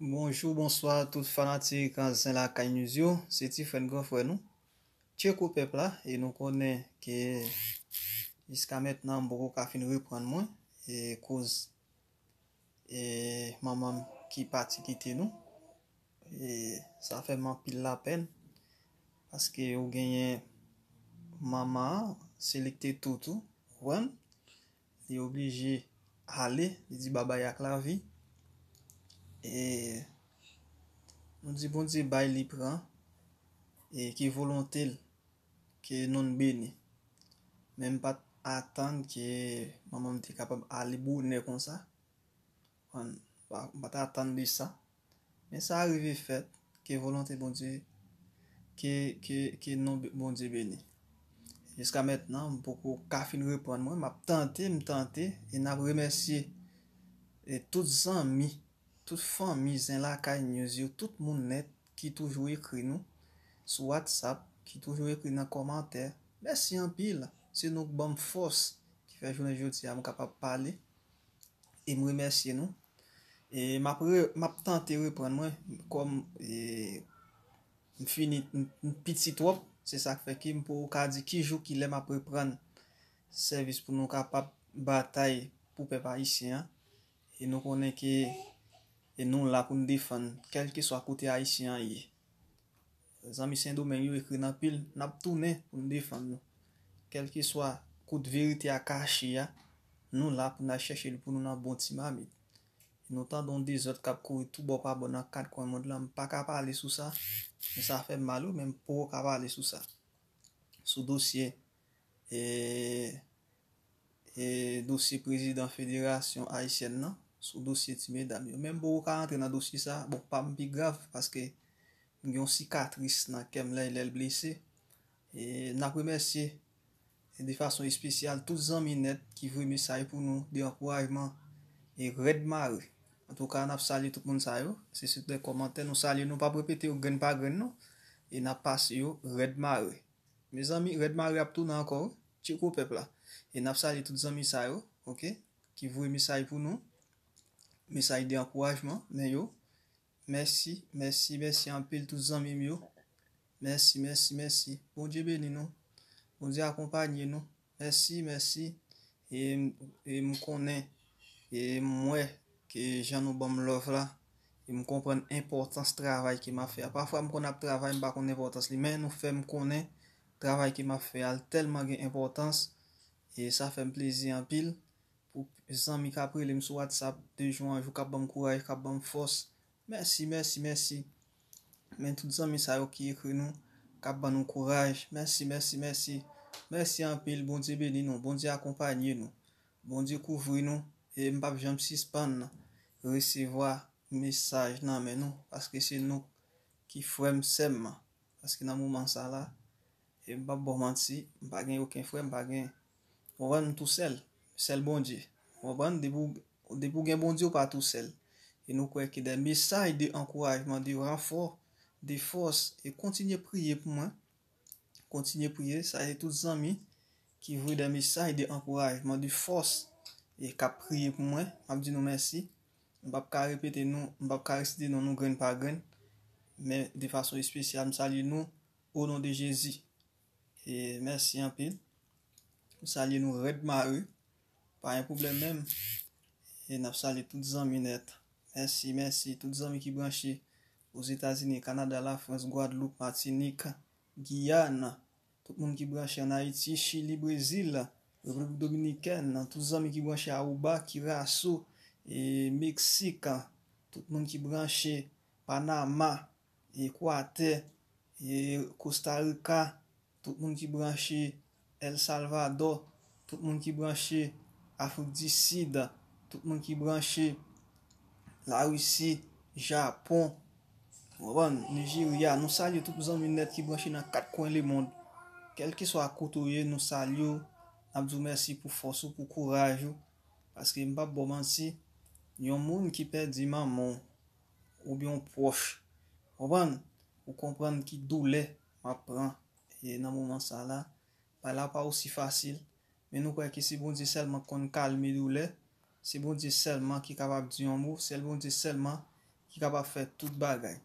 Bonjou, bonsoir, tout fanatik an zin la kany njouzyou. Se ti fen gwen fwen nou. Che kou pepla, e nou konen ke jiska met nan mbouko ka fin repren mwen. E kouz e mamam ki pati kite nou. E sa fèman pil la pen. Paske ou genyen mama, selekte toutou, wèm, li oblije ale, li di baba yak la vi, e moun di bon di bay li pran e ki volon til ke non bene men pat atan ki maman ti kapab alibou ne kon sa mwen pat atan li sa men sa arrive fet ki volon ti bon di ki non bon di bene jiska met nan mpoko kafin repon mwen map tante mtante e nap remesye e tout zan mi tout fan mizan la kaj nyozi ou tout moun net ki toujou ekri nou sou WhatsApp, ki toujou ekri nan komantè. Mè si an pi la, se nouk ban m fòs ki fè jounen jouti am m kapap pale. E m remersye nou. E map tante repren mwen kom e, m finit m pitit wop. Se sa fè ki m pou akadi ki joun ki lè map repren servis pou nou kapap batay pou pepa isi an. E nou konen ki... E nou la pou nou difan, kel ki swa koute Aisyen ye. Zami Sendo men yu ekri nan pil, nap tou ne pou nou difan nou. Kel ki swa koute verite akashi ya, nou la pou nou na chèche li pou nou nan bonti mami. E Notan don dizot kap kou yu tou bop abon nan kat kou an moun de la, m pa kap a li sou sa. Me sa fe malou, men m pou kap a li sou sa. Sou dosye, e, e dosye prezident federasyon Aisyen nan. sou dosye ti me dam yo menm pou ka entre na dosye sa pou bon, pa mpi grav paske nyon sikatris nan kem lè lèl blise e na premese e, de fason espesyal tout zami net ki vwe me say pou nou di akwajman e red mare an tou ka an ap sali tout moun say yo se sit de komante nou sali nou pa pwepete yo gen pa gen nou e na pas yo red mare me zami red mare ap tou nan akor chikou pepla e nap sali tout zami say yo ok ki vwe me say pou nou Mè sa y de anpouajman, mè yo. Mèsi, mèsi, mèsi, anpil tout zanmèm yo. Mèsi, mèsi, mèsi, bon diye beli nou. Bon diye akompanyen nou. Mèsi, mèsi. E mwen konen, e mwen mwen ke jan nou bom lòv la. E mwen kompren importans travay ki mwen fè al. Parfwa mwen konen travay mwen bak konen importans li. Mè nou fè mwen konen travay ki mwen fè al. Telman gen importans. E sa fè mwen plizi anpil. Pesan mi kapri li msou WhatsApp dejwanjou, kap ban kouraj, kap ban fos. Mersi, mersi, mersi. Men tout zan mi sa yo ki ekri nou, kap ban nou kouraj. Mersi, mersi, mersi. Mersi an pil, bondi beli nou, bondi akompanyi nou. Bondi kouvri nou, e mbap janm si span nou. Resivwa mesaj nan men nou, paske se nou ki fwem semman. Paske nan mouman sa la, e mbap bomant si, mbagen yo ken fwem, mbagen. Mwen mtou sel, sel bondi. Waban, debou gen bon diyo pa tou sel. E nou kweke den mesay de ankourajman, de ranfor, de fos, e kontinye priye pou mwen. Kontinye priye, saye tout zami, ki vwe den mesay de ankourajman, de fos, e ka priye pou mwen. Mab di nou mersi. Mbap ka repete nou, mbap ka reside nou nou gren pa gren. Men, de fason espesyal, msalye nou, ou non de Jezi. E mersi anpe. Msalye nou red ma ou. Pa yon poublem menm. E nap sa li tout zan mi net. Mersi, mersi. Tout zan mi ki bran si. O zita zini. Kanada la. France. Guadalupe. Martinique. Guyana. Tout moun ki bran si. Na Itishi. Li Brezila. Rup Dominiken. Tout zan mi ki bran si. Auba. Kirasu. E Meksika. Tout moun ki bran si. Panama. E Kuwate. E Kostarka. Tout moun ki bran si. El Salvador. Tout moun ki bran si. E. Afrik di sida, tout men ki branche lawisi, japon. Waban, nijiru ya, nou salyo tout men net ki branche nan kat kwen le moun. Kel ki swa koutouye, nou salyo, nabzou mersi pou fosou, pou kourajou. Paske mbap waban si, nyon moun ki pedi ma moun, ou byon poch. Waban, wou kompran ki doule ma pran, e nan mouman sa la, pala pa ou si fasil. Men nou kwe ki si bon di selman kon kal mi nou le. Si bon di selman ki kabab di yon mou. Si el bon di selman ki kabab fe tout bagay.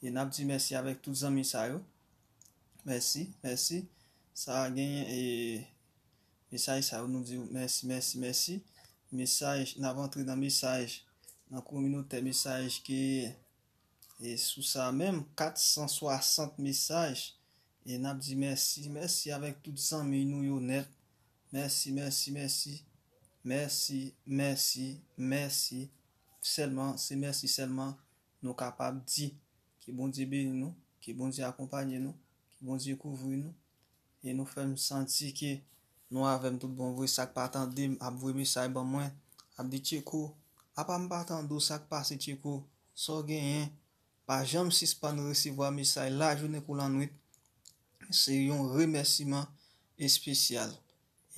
E nap di mesi avek tout zan misayou. Mesi, mesi. Sa genye mesayisayou nou di. Mesi, mesi, mesi. Mesayis, nan vantri nan mesayis. Nan kou mi nou te mesayis ki. E sou sa menm. 460 mesayis. E nap di mesi, mesi. Avek tout zan mi nou yo net. Mersi, mersi, mersi, mersi, mersi, mersi, mersi, selman, se mersi selman, nou kapap di, ki bon di beli nou, ki bon di akompanyi nou, ki bon di kouvri nou, e nou fem santi ki nou avem tout bon vwe, sak patan dim, ap vwe misay ban mwen, ap di tseko, ap am patan do sak pase tseko, so genyen, pa jam sispan resivo a misay, la jounen koulan nou it, se yon remersiman espesyal.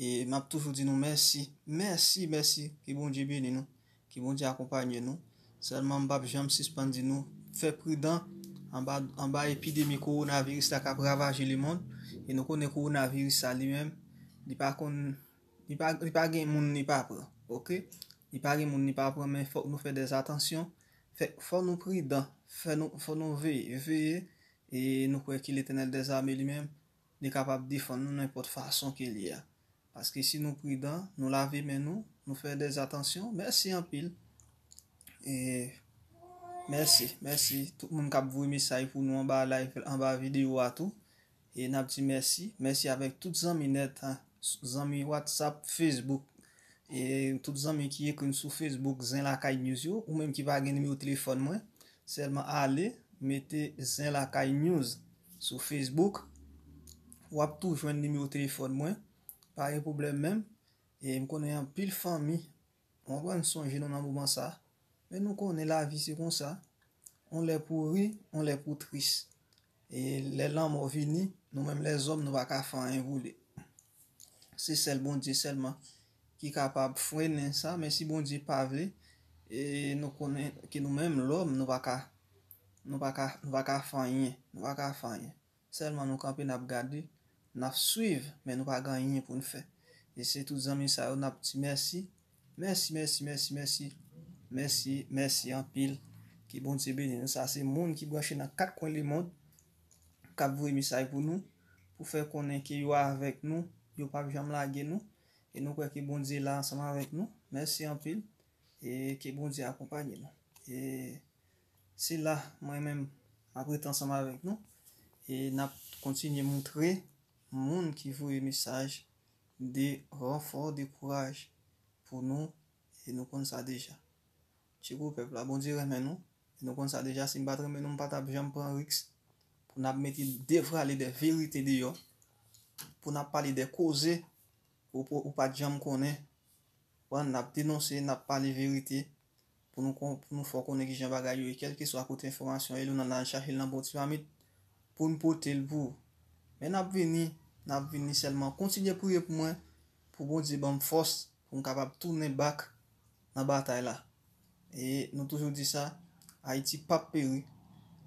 E map toujou di nou mersi, mersi, mersi, ki bon di bini nou, ki bon di akompanyen nou. Selman mbap jom sispan di nou, fe pridan, anba epidemi koronaviris la ka bravaje li moun. E nou konen koronaviris sa li mèm, li pa gen moun ni pa pran, ok? Li pa gen moun ni pa pran, men fok nou fe dez atansyon. Fek, fok nou pridan, fok nou veye, veye, e nou kwe ki le tenel dezame li mèm, li kapap difan nou nan ipot fason ki li ya. Paske si nou pridan, nou lave men nou, nou fè des atansyon. Mersi an pil. Mersi, mersi. Tout moun kap vwe mesay pou nou an ba like, an ba video atou. E nap di mersi. Mersi avèk tout zami net. Tout zami WhatsApp, Facebook. E tout zami ki ekoun sou Facebook zan lakay news yo. Ou mèm ki va gen nimi ou telefon mwen. Selman ale, mette zan lakay news sou Facebook. Ou ap tou jwen nimi ou telefon mwen. pa yon poublem men, e m konen yon pil fami, m wakwa yon sonji nou nan mouman sa, men nou konen la vi se kon sa, on lè pou ri, on lè pou tris, e lè lan mò vini, nou men lè zom nou wakwa fanyen voulè, se sel bon di selman, ki kapab fwenen sa, men si bon di pavè, e nou konen ki nou men lòm, nou wakwa fanyen, nou wakwa fanyen, selman nou kapen ap gade, Naf suiv men nou pa ganyen pou nou fe. E se tout zan misayon nap ti mersi. Mersi, mersi, mersi, mersi. Mersi, mersi an pil. Ki bon ti bejene. Sa se moun ki bwache nan kat kon li moun. Kab vwe misay pou nou. Pou fe konen ki yo a vek nou. Yo pa vjam la gen nou. E nou kwe ki bon di la ansama vek nou. Mersi an pil. E ki bon di akompanyen nou. E se la mwen mwen apret ansama vek nou. E nap kontinye moun trey. moun ki vwe misaj de ronfor, de kouaj pou nou, e nou kon sa deja. Chikou pepla, bon dire men nou, e nou kon sa deja, simbadre men nou mpa tab jam pran riks, pou nap meti devra li de verite di yo, pou nap pali de koze, ou pa jam kone, wan nap denose, nap pali verite, pou nou fokone ki jam bagay yo, e kel ki swa kote informasyon, e lou nan nan chakil nan poti, bon pou mpo telbo, men ap veni, Nap vini selman kontinye priye pou mwen. Pou bon di zi ban m fos. Foun kapap toune bak nan batay la. E nou toujou di sa. A iti pap peri.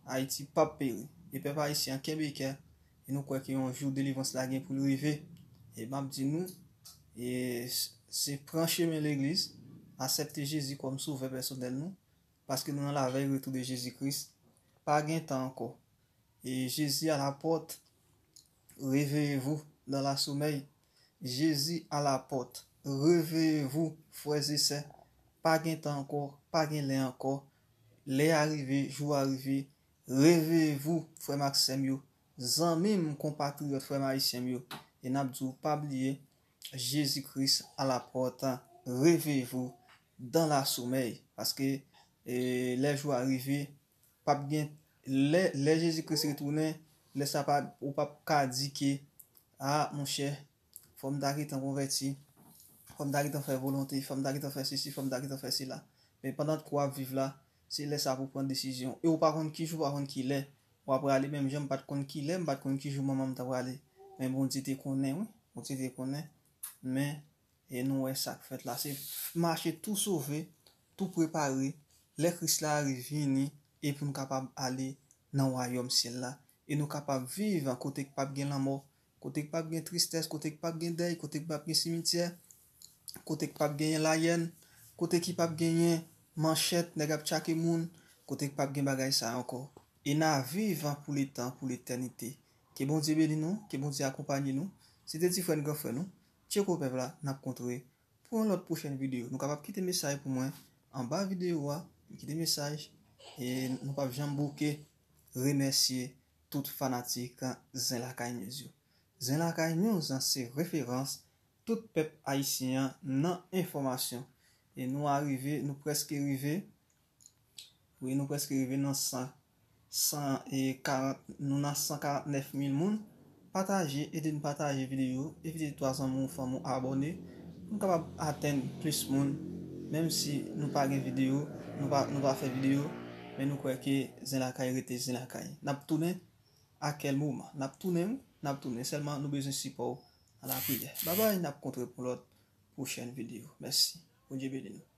A iti pap peri. E pe pa isi an kebeke. E nou kwen ki yon jou delivans la gen pou lue ve. E ban di nou. E se pranche men l'eglise. Asepte Jezi kwa m souve personel nou. Paske nou nan la vey retou de Jezi kris. Pa gen tan anko. E Jezi a la pota. Reveyevou dan la soumey. Jezi alapote. Reveyevou fweze se. Pagyen tan ankor. Pagyen le ankor. Le arive. Jou arive. Reveyevou fwe mak semyo. Zanmim kompatri yot fwe mak semyo. E nabzou pablie. Jezi kris alapote. Reveyevou dan la soumey. Paske le jou arive. Pablie. Le jezi kris retounen. Lè sa pa, ou pa ka di ki, a, moun chè, fòm da ki tan konverti, fòm da ki tan fè volonti, fòm da ki tan fè sisi, fòm da ki tan fè sila. Men, pandan tkou wap viv la, se lè sa pou pon decizyon. E ou pa kon ki jou, pa kon ki lè, wap wale menm jè, mbat kon ki lè, mbat kon ki jou, mmanman mta wale. Menm bon ti te konen, oui, bon ti te konen. Men, e nou wè sak fèt la. Se, manche tout sove, tout prepare, lè kris la rejini, e pou nou kapab ale nan wayom sel la. E nou kapap vivan kote ke pap gen la mor, kote ke pap gen tristese, kote ke pap gen dey, kote ke pap gen simitye, kote ke pap gen layen, kote ke pap gen manchete, negap chake moun, kote ke pap gen bagay sa anko. E nan vivan pou le tan, pou le eternite. Ke bon di be di nou, ke bon di akompanyi nou, se te di fwen go fwen nou, tche ko pe vla nap kontre. Pou an lot pou chen videyo, nou kapap kite mesaj pou mwen, an ba videyo wa, kite mesaj, e nou kapap jambouke, renesye. FANATIKE ZENLAKAY NYOZIW ZENLAKAY NYOZIW AN SE REFERANS TOUTE PEP AISIYAN NAN INFORMASYON E NOU ARRIVE, NOU PRESKE ARRIVE OWE NOU PRESKE ARRIVE NAN 149 e MIL MOUN PATAJI EDE NOU PATAJI VIDEYOU EVITE TWA ZAN MOU FAN MOU ABONE NOU KAPAB ATEN PLIS MOUN MEM SI NOU PAGE VIDEYOU NOU PA FE VIDEYOU MEN NOU KWEKE ZENLAKAY RETE ZENLAKAY NAP TOUNE Akel mouman. Nap toune mou? Nap toune. Selman nou bezensi pou anapide. Baba yon nap kontre pou lot pou chen videyo. Mersi. O bon njebe denou.